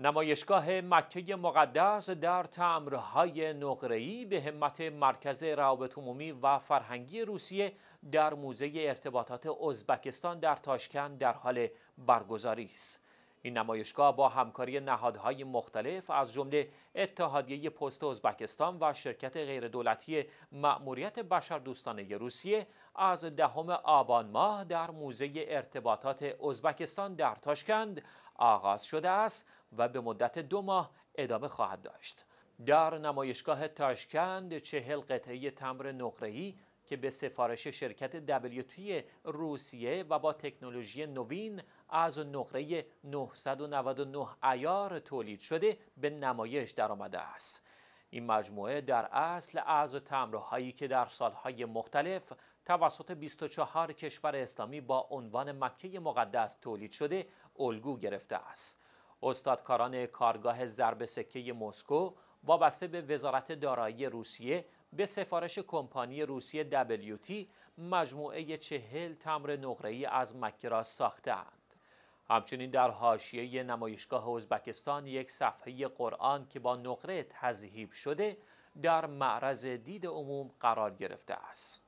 نمایشگاه مکه مقدس در تمرهای نقرهی به همت مرکز روابط عمومی و فرهنگی روسیه در موزه ارتباطات ازبکستان در تاشکند در حال برگزاری است. این نمایشگاه با همکاری نهادهای مختلف از جمله اتحادیه پست ازبکستان و شرکت غیردولتی مأموریت بشردوستانه روسیه از دهم آبان ماه در موزه ارتباطات ازبکستان در تاشکند آغاز شده است و به مدت دو ماه ادامه خواهد داشت در نمایشگاه تاشکند چهل قطعه تمر نقرهی که به سفارش شرکت WT روسیه و با تکنولوژی نوین از نقره 999 ایار تولید شده به نمایش درآمده است این مجموعه در اصل از تمرهایی که در سالهای مختلف توسط 24 کشور اسلامی با عنوان مکه مقدس تولید شده الگو گرفته است استادکاران کارگاه ضرب سکه مسکو وابسته به وزارت دارایی روسیه به سفارش کمپانی روسیه WT مجموعه چهل تمر نقره‌ای از مکه را ساختند. همچنین در حاشیه نمایشگاه ازبکستان یک صفحه قرآن که با نقره تذهیب شده در معرض دید عموم قرار گرفته است.